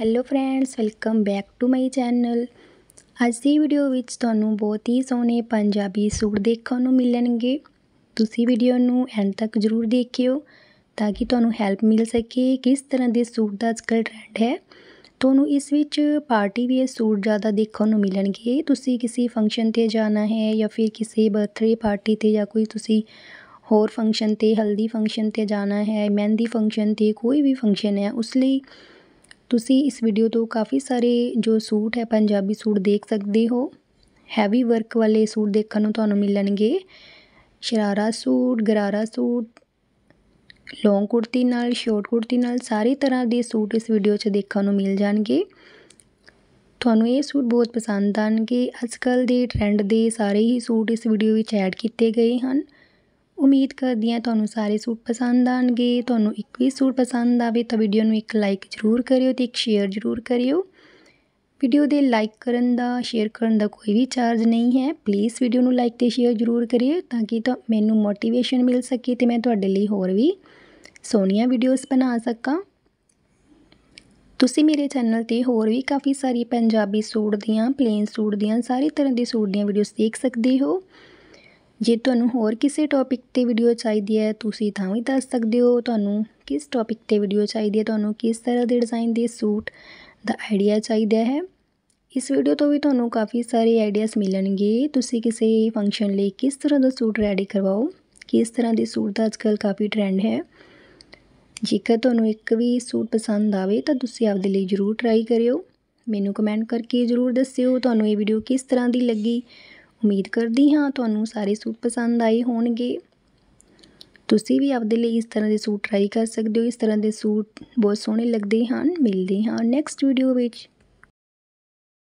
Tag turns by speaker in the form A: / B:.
A: hello friends welcome back to my channel ਅੱਜ ਦੀ video ਵਿੱਚ ਤੁਹਾਨੂੰ ਬਹੁਤ ਹੀ ਸੋਹਣੇ ਪੰਜਾਬੀ ਸੂਟ ਦੇਖਣ ਨੂੰ ਮਿਲਣਗੇ ਤੁਸੀਂ ਵੀਡੀਓ ਨੂੰ ਐਂਡ ਤੱਕ ਜ਼ਰੂਰ ਦੇਖਿਓ ਤਾਂ ਕਿ ਤੁਹਾਨੂੰ ਹੈਲਪ ਮਿਲ ਸਕੇ ਕਿਸ ਤਰ੍ਹਾਂ ਦੇ ਸੂਟ ਦਾ ਅੱਜਕੱਲ ਟ੍ਰੈਂਡ ਹੈ ਤੁਹਾਨੂੰ ਇਸ ਵਿੱਚ ਪਾਰਟੀ ਵੀ ਸੂਟ ਜ਼ਿਆਦਾ ਦੇਖਣ ਨੂੰ ਮਿਲਣਗੇ ਤੁਸੀਂ ਕਿਸੇ ਫੰਕਸ਼ਨ ਤੇ ਜਾਣਾ ਹੈ ਜਾਂ ਫਿਰ ਕਿਸੇ ਬਰਥਡੇ ਪਾਰਟੀ ਤੇ ਜਾਂ ਕੋਈ ਤੁਸੀਂ ਹੋਰ ਫੰਕਸ਼ਨ ਤੇ ਹਲਦੀ ਫੰਕਸ਼ਨ ਤੇ ਜਾਣਾ ਹੈ ਮਹਿੰਦੀ ਫੰਕਸ਼ਨ ਤੇ ਕੋਈ ਵੀ ਫੰਕਸ਼ਨ ਹੈ ਉਸ ਲਈ ਤੁਸੀਂ ਇਸ ਵੀਡੀਓ ਤੋਂ ਕਾਫੀ ਸਾਰੇ ਜੋ ਸੂਟ ਹੈ ਪੰਜਾਬੀ ਸੂਟ ਦੇਖ ਸਕਦੇ ਹੋ ਹੈਵੀ ਵਰਕ ਵਾਲੇ ਸੂਟ ਦੇਖਣ ਨੂੰ ਤੁਹਾਨੂੰ ਮਿਲਣਗੇ ਸ਼ਰਾਰਾ ਸੂਟ ਗਰਾਰਾ ਸੂਟ ਲੌਂਗ ਕੁੜਤੀ ਨਾਲ ਸ਼ਾਰਟ ਕੁੜਤੀ ਨਾਲ ਸਾਰੇ ਤਰ੍ਹਾਂ ਦੇ ਸੂਟ ਇਸ ਵੀਡੀਓ 'ਚ ਦੇਖਣ ਨੂੰ ਮਿਲ ਜਾਣਗੇ ਤੁਹਾਨੂੰ ਇਹ ਸੂਟ ਬਹੁਤ ਪਸੰਦ ਆਣਗੇ ਕੱਲ ਦੇ ਟ੍ਰੈਂਡ ਦੇ ਸਾਰੇ ਹੀ ਸੂਟ ਇਸ ਵੀਡੀਓ ਵਿੱਚ ਐਡ ਕੀਤੇ ਗਏ ਹਨ ਉਮੀਦ ਕਰਦੀ ਹਾਂ ਤੁਹਾਨੂੰ ਸਾਰੇ ਸੂਟ ਪਸੰਦ ਆਣਗੇ ਤੁਹਾਨੂੰ ਇੱਕ ਵੀ ਸੂਟ ਪਸੰਦ ਆਵੇ ਤਾਂ ਵੀਡੀਓ ਨੂੰ ਇੱਕ ਲਾਈਕ ਜ਼ਰੂਰ ਕਰਿਓ ਤੇ ਇੱਕ ਸ਼ੇਅਰ ਜ਼ਰੂਰ ਕਰਿਓ ਵੀਡੀਓ ਦੇ ਲਾਈਕ ਕਰਨ ਦਾ ਸ਼ੇਅਰ ਕਰਨ ਦਾ ਕੋਈ ਵੀ ਚਾਰਜ ਨਹੀਂ ਹੈ ਪਲੀਜ਼ ਵੀਡੀਓ ਨੂੰ ਲਾਈਕ ਤੇ ਸ਼ੇਅਰ ਜ਼ਰੂਰ ਕਰਿਓ ਤਾਂ ਕਿ ਤਾਂ ਮੈਨੂੰ ਮੋਟੀਵੇਸ਼ਨ ਮਿਲ ਸਕੇ ਤੇ ਮੈਂ ਤੁਹਾਡੇ ਲਈ ਹੋਰ ਵੀ ਸੋਹਣੀਆਂ ਵੀਡੀਓਜ਼ ਬਣਾ ਸਕਾਂ ਤੁਸੀਂ ਮੇਰੇ ਚੈਨਲ ਤੇ ਹੋਰ ਵੀ ਕਾਫੀ ਸਾਰੀ ਪੰਜਾਬੀ ਸੂਟ ਦੀਆਂ ਪਲੇਨ ਸੂਟ ਦੀਆਂ ਸਾਰੇ ਤਰ੍ਹਾਂ ਦੇ ਸੂਟ ਦੀਆਂ ਵੀਡੀਓਜ਼ ਦੇਖ ਸਕਦੇ ਹੋ ਜੇ ਤੁਹਾਨੂੰ ਹੋਰ ਕਿਸੇ ਟੌਪਿਕ ਤੇ ਵੀਡੀਓ ਚਾਹੀਦੀ ਹੈ ਤੁਸੀਂ ਤਾਂ ਵੀ ਦੱਸ ਸਕਦੇ ਹੋ ਤੁਹਾਨੂੰ ਕਿਸ ਟੌਪਿਕ ਤੇ ਵੀਡੀਓ ਚਾਹੀਦੀ ਹੈ ਤੁਹਾਨੂੰ ਕਿਸ ਤਰ੍ਹਾਂ ਦੇ ਡਿਜ਼ਾਈਨ ਦੇ ਸੂਟ ਦਾ ਆਈਡੀਆ ਚਾਹੀਦਾ ਹੈ ਇਸ ਵੀਡੀਓ ਤੋਂ ਵੀ ਤੁਹਾਨੂੰ ਕਾਫੀ ਸਾਰੇ ਆਈਡੀਆਜ਼ ਮਿਲਣਗੇ ਤੁਸੀਂ ਕਿਸੇ ਫੰਕਸ਼ਨ ਲਈ ਕਿਸ ਤਰ੍ਹਾਂ ਦਾ ਸੂਟ ਰੈਡੀ ਕਰਵਾਓ ਕਿਸ ਤਰ੍ਹਾਂ ਦੇ ਸੂਟ ਦਾ ਅੱਜਕੱਲ ਕਾਫੀ ਟ੍ਰੈਂਡ ਹੈ ਜੇਕਰ ਤੁਹਾਨੂੰ ਇੱਕ ਵੀ ਸੂਟ ਪਸੰਦ ਆਵੇ ਤਾਂ ਤੁਸੀਂ ਆਪਦੇ ਲਈ ਜ਼ਰੂਰ ਟਰਾਈ ਕਰਿਓ ਮੈਨੂੰ ਕਮੈਂਟ ਕਰਕੇ ਜ਼ਰੂਰ ਦੱਸਿਓ ਤੁਹਾਨੂੰ ਇਹ ਵੀਡੀਓ ਕਿਸ ਤਰ੍ਹਾਂ ਦੀ ਲੱਗੀ ਉਮੀਦ ਕਰਦੀ ਹਾਂ ਤੁਹਾਨੂੰ ਸਾਰੇ ਸੂਟ ਪਸੰਦ ਆਏ ਹੋਣਗੇ ਤੁਸੀਂ ਵੀ ਆਪਦੇ ਲਈ ਇਸ ਤਰ੍ਹਾਂ ਦੇ ਸੂਟ ਟਰਾਈ ਕਰ ਸਕਦੇ ਹੋ ਇਸ ਤਰ੍ਹਾਂ ਦੇ ਸੂਟ ਬਹੁਤ ਸੋਹਣੇ ਲੱਗਦੇ ਹਨ ਮਿਲਦੇ ਹਾਂ ਨੈਕਸਟ ਵੀਡੀਓ ਵਿੱਚ